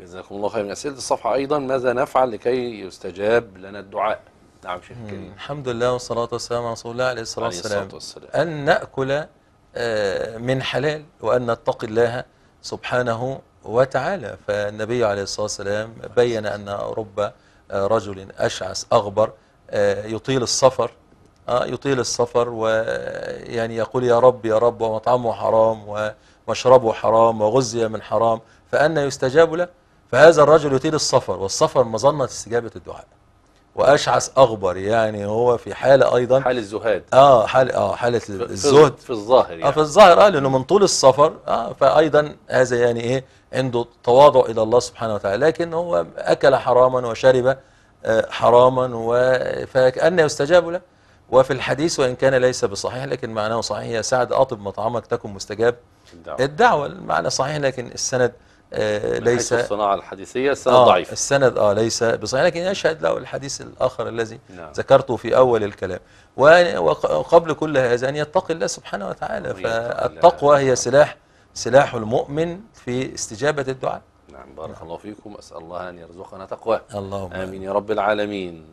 جزاكم الله خير من أسئلة الصفحة أيضا ماذا نفعل لكي يستجاب لنا الدعاء نعم شيخ كريم الحمد لله والصلاة والسلام على رسول الله عليه الصلاة والسلام, عليه الصلاه والسلام. أن نأكل آه، من حلال وأن نتقي الله سبحانه وتعالى فالنبي عليه الصلاة والسلام بين أن رب آه، رجل أشعث أغبر آه، يطيل السفر يطيل السفر ويعني يقول يا رب يا رب ومطعمه حرام ومشربه حرام وغزي من حرام فأن يستجاب له فهذا الرجل يطيل السفر والسفر مظنة استجابة الدعاء واشعث اغبر يعني هو في حاله ايضا حال الزهاد اه حال اه حاله الزهد في الظاهر يعني. اه في يعني. الظاهر اه لانه من طول السفر اه فايضا هذا يعني ايه عنده تواضع الى الله سبحانه وتعالى لكن هو اكل حراما وشرب آه حراما و فكان يستجاب له وفي الحديث وان كان ليس بصحيح لكن معناه صحيح يا سعد اطب مطعمك تكن مستجاب الدعوه, الدعوة المعنى صحيح لكن السند آه، ليس الصناعة الحديثية السند آه ضعيف السند آه ليس بصحيح لكن يشهد له الحديث الآخر الذي نعم. ذكرته في أول الكلام وقبل كل هذا أن يتقي الله سبحانه وتعالى فالتقوى هي سلاح سلاح المؤمن في استجابة الدعاء نعم بارك نعم. الله فيكم أسأل الله أن يرزقنا تقواه اللهم آمين يا رب العالمين